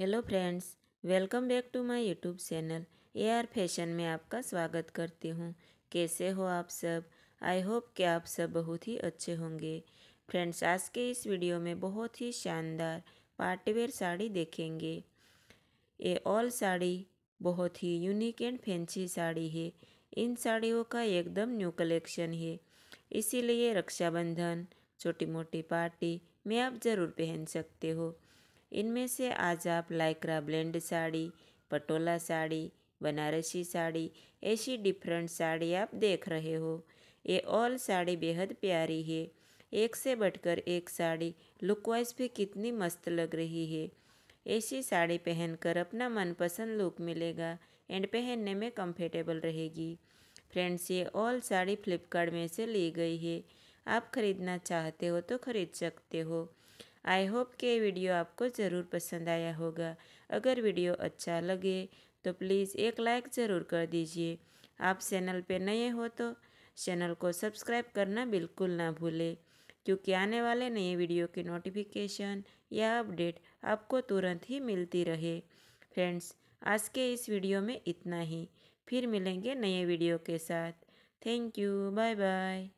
hello friends welcome back to my YouTube channel A R fashion में आपका स्वागत करती हूँ कैसे हो आप सब आई होप कि आप सब बहुत ही अच्छे होंगे फ्रेंड्स आज के इस वीडियो में बहुत ही शानदार पार्टीवेयर साड़ी देखेंगे ये ऑल साड़ी बहुत ही यूनिक एंड फैंसी साड़ी है इन साड़ियों का एकदम न्यू कलेक्शन है इसीलिए रक्षाबंधन छोटी मोटी पार्टी में आप ज़रूर पहन सकते हो इनमें से आज आप लाइक्रा ब्लेंड साड़ी पटोला साड़ी बनारसी साड़ी ऐसी डिफरेंट साड़ी आप देख रहे हो ये ऑल साड़ी बेहद प्यारी है एक से बढ़कर एक साड़ी लुकवाइज भी कितनी मस्त लग रही है ऐसी साड़ी पहनकर अपना मनपसंद लुक मिलेगा एंड पहनने में कंफर्टेबल रहेगी फ्रेंड्स ये ऑल साड़ी फ्लिपकार्ट में से ली गई है आप खरीदना चाहते हो तो खरीद सकते हो आई होप कि वीडियो आपको ज़रूर पसंद आया होगा अगर वीडियो अच्छा लगे तो प्लीज़ एक लाइक ज़रूर कर दीजिए आप चैनल पे नए हो तो चैनल को सब्सक्राइब करना बिल्कुल ना भूलें क्योंकि आने वाले नए वीडियो की नोटिफिकेशन या अपडेट आपको तुरंत ही मिलती रहे फ्रेंड्स आज के इस वीडियो में इतना ही फिर मिलेंगे नए वीडियो के साथ थैंक यू बाय बाय